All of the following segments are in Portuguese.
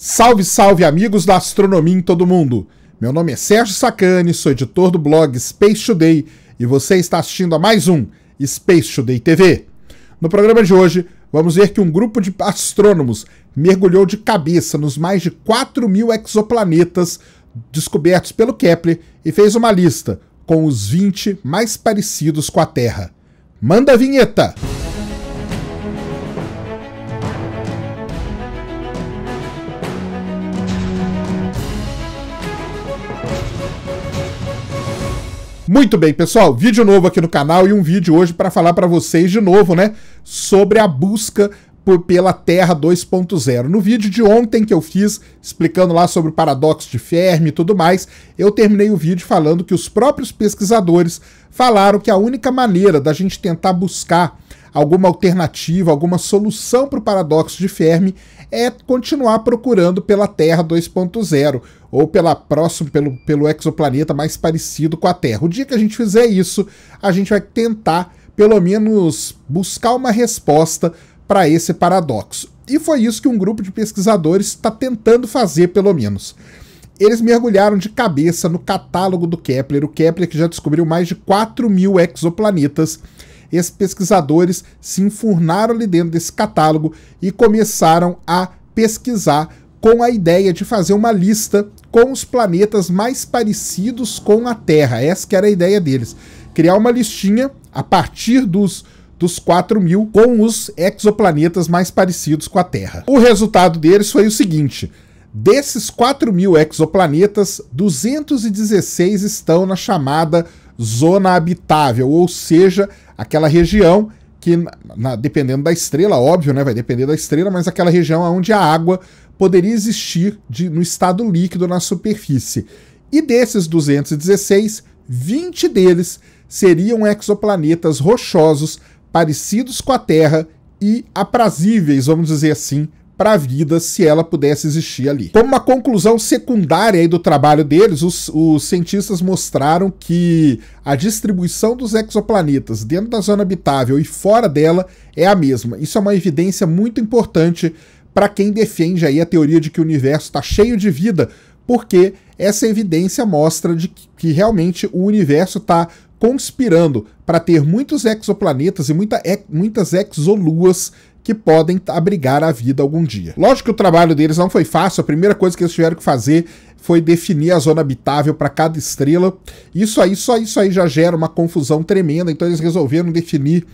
Salve, salve, amigos da astronomia em todo mundo! Meu nome é Sérgio Sacani, sou editor do blog Space Today e você está assistindo a mais um Space Today TV. No programa de hoje, vamos ver que um grupo de astrônomos mergulhou de cabeça nos mais de 4 mil exoplanetas descobertos pelo Kepler e fez uma lista com os 20 mais parecidos com a Terra. Manda a vinheta! Muito bem, pessoal, vídeo novo aqui no canal e um vídeo hoje para falar para vocês de novo, né, sobre a busca por, pela Terra 2.0. No vídeo de ontem que eu fiz, explicando lá sobre o paradoxo de Fermi e tudo mais, eu terminei o vídeo falando que os próprios pesquisadores falaram que a única maneira da gente tentar buscar alguma alternativa, alguma solução para o paradoxo de Fermi é continuar procurando pela Terra 2.0 ou pela próximo pelo, pelo exoplaneta mais parecido com a Terra. O dia que a gente fizer isso, a gente vai tentar pelo menos buscar uma resposta para esse paradoxo. E foi isso que um grupo de pesquisadores está tentando fazer, pelo menos. Eles mergulharam de cabeça no catálogo do Kepler, o Kepler que já descobriu mais de 4 mil exoplanetas, esses pesquisadores se enfurnaram ali dentro desse catálogo e começaram a pesquisar com a ideia de fazer uma lista com os planetas mais parecidos com a Terra. Essa que era a ideia deles. Criar uma listinha a partir dos dos 4 mil com os exoplanetas mais parecidos com a Terra. O resultado deles foi o seguinte: desses 4 mil exoplanetas, 216 estão na chamada zona habitável, ou seja, aquela região que, na, dependendo da estrela, óbvio, né, vai depender da estrela, mas aquela região onde a água poderia existir de, no estado líquido na superfície. E desses 216, 20 deles seriam exoplanetas rochosos parecidos com a Terra e aprazíveis, vamos dizer assim, para a vida se ela pudesse existir ali. Como uma conclusão secundária do trabalho deles, os, os cientistas mostraram que a distribuição dos exoplanetas dentro da zona habitável e fora dela é a mesma. Isso é uma evidência muito importante para quem defende aí a teoria de que o universo está cheio de vida, porque essa evidência mostra de que, que realmente o universo está conspirando para ter muitos exoplanetas e muita, muitas exoluas que podem abrigar a vida algum dia. Lógico que o trabalho deles não foi fácil, a primeira coisa que eles tiveram que fazer foi definir a zona habitável para cada estrela. Isso aí, só isso aí já gera uma confusão tremenda, então eles resolveram definir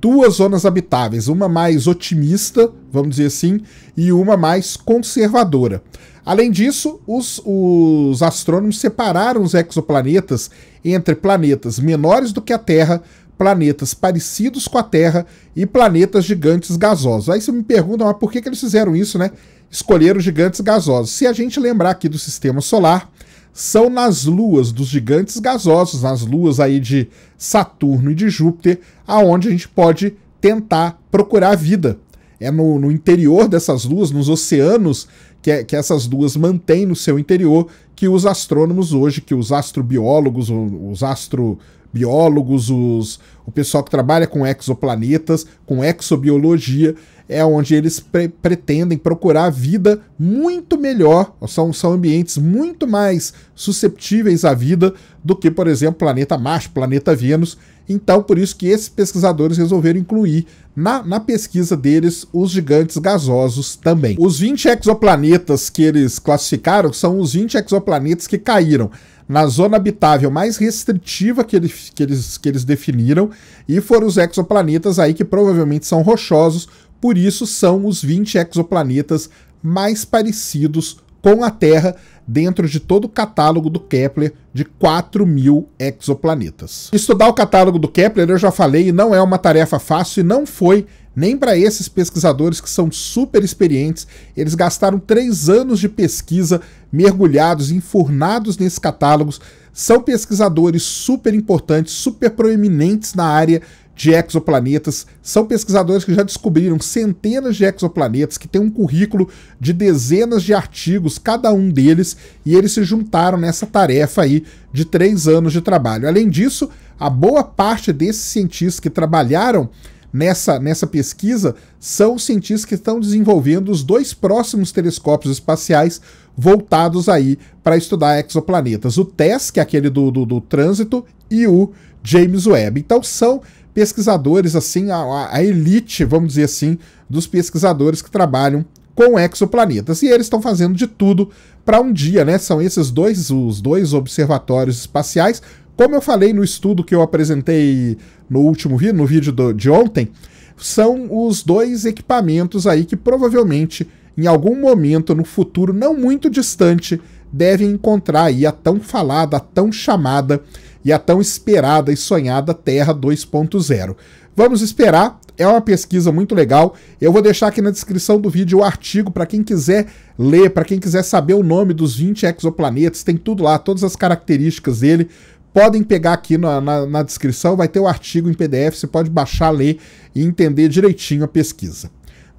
duas zonas habitáveis, uma mais otimista, vamos dizer assim, e uma mais conservadora. Além disso, os, os astrônomos separaram os exoplanetas entre planetas menores do que a Terra, planetas parecidos com a Terra e planetas gigantes gasosos. Aí você me pergunta, mas por que, que eles fizeram isso, né? Escolheram gigantes gasosos. Se a gente lembrar aqui do sistema solar, são nas luas dos gigantes gasosos, nas luas aí de Saturno e de Júpiter, aonde a gente pode tentar procurar vida. É no, no interior dessas luas, nos oceanos que, é, que essas luas mantêm no seu interior, que os astrônomos hoje, que os astrobiólogos, os astro biólogos, os, o pessoal que trabalha com exoplanetas, com exobiologia, é onde eles pre pretendem procurar vida muito melhor, são, são ambientes muito mais susceptíveis à vida do que, por exemplo, planeta Marte, planeta Vênus. Então, por isso que esses pesquisadores resolveram incluir na, na pesquisa deles os gigantes gasosos também. Os 20 exoplanetas que eles classificaram são os 20 exoplanetas que caíram na zona habitável mais restritiva que, ele, que, eles, que eles definiram, e foram os exoplanetas aí que provavelmente são rochosos, por isso são os 20 exoplanetas mais parecidos com a Terra dentro de todo o catálogo do Kepler de 4 mil exoplanetas. Estudar o catálogo do Kepler, eu já falei, não é uma tarefa fácil e não foi nem para esses pesquisadores que são super experientes, eles gastaram três anos de pesquisa, mergulhados, enfurnados nesses catálogos. São pesquisadores super importantes, super proeminentes na área de exoplanetas. São pesquisadores que já descobriram centenas de exoplanetas, que têm um currículo de dezenas de artigos, cada um deles, e eles se juntaram nessa tarefa aí de três anos de trabalho. Além disso, a boa parte desses cientistas que trabalharam nessa, nessa pesquisa são os cientistas que estão desenvolvendo os dois próximos telescópios espaciais voltados aí para estudar exoplanetas. O TESS, que é aquele do, do, do trânsito, e o James Webb. Então são pesquisadores, assim, a, a elite, vamos dizer assim, dos pesquisadores que trabalham com exoplanetas. E eles estão fazendo de tudo para um dia, né? São esses dois, os dois observatórios espaciais como eu falei no estudo que eu apresentei no último vídeo, no vídeo do, de ontem, são os dois equipamentos aí que provavelmente em algum momento no futuro não muito distante devem encontrar aí a tão falada, a tão chamada e a tão esperada e sonhada Terra 2.0. Vamos esperar, é uma pesquisa muito legal. Eu vou deixar aqui na descrição do vídeo o artigo para quem quiser ler, para quem quiser saber o nome dos 20 exoplanetas, tem tudo lá, todas as características dele podem pegar aqui na, na, na descrição, vai ter o um artigo em PDF, você pode baixar, ler e entender direitinho a pesquisa.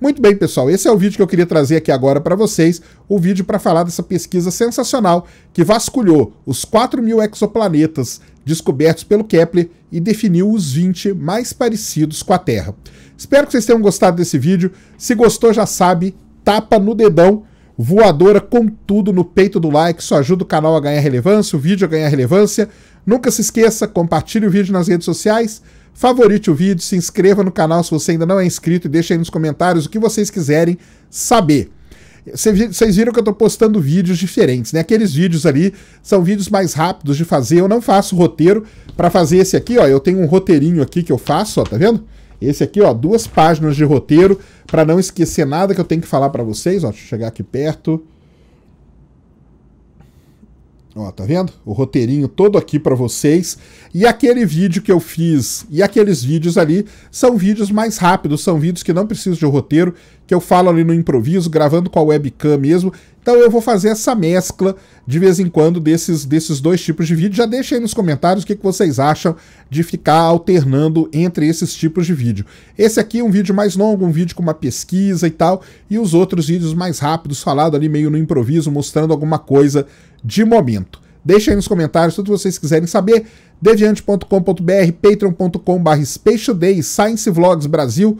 Muito bem, pessoal, esse é o vídeo que eu queria trazer aqui agora para vocês, o vídeo para falar dessa pesquisa sensacional que vasculhou os 4 mil exoplanetas descobertos pelo Kepler e definiu os 20 mais parecidos com a Terra. Espero que vocês tenham gostado desse vídeo. Se gostou, já sabe, tapa no dedão, voadora com tudo no peito do like, isso ajuda o canal a ganhar relevância, o vídeo a ganhar relevância. Nunca se esqueça, compartilhe o vídeo nas redes sociais, favorite o vídeo, se inscreva no canal se você ainda não é inscrito e deixe aí nos comentários o que vocês quiserem saber. Vocês viram que eu estou postando vídeos diferentes, né? Aqueles vídeos ali são vídeos mais rápidos de fazer. Eu não faço roteiro. Para fazer esse aqui, ó, eu tenho um roteirinho aqui que eu faço, ó, tá vendo? Esse aqui, ó, duas páginas de roteiro para não esquecer nada que eu tenho que falar para vocês, ó. Deixa eu chegar aqui perto. Ó, tá vendo? O roteirinho todo aqui para vocês. E aquele vídeo que eu fiz e aqueles vídeos ali são vídeos mais rápidos, são vídeos que não precisam de roteiro, que eu falo ali no improviso, gravando com a webcam mesmo. Então eu vou fazer essa mescla de vez em quando desses, desses dois tipos de vídeo. Já deixa aí nos comentários o que, que vocês acham de ficar alternando entre esses tipos de vídeo. Esse aqui é um vídeo mais longo, um vídeo com uma pesquisa e tal, e os outros vídeos mais rápidos, falado ali meio no improviso, mostrando alguma coisa de momento. Deixa aí nos comentários tudo que vocês quiserem saber. Deviante.com.br, patreon.com.br, Spatial Day, Science Vlogs Brasil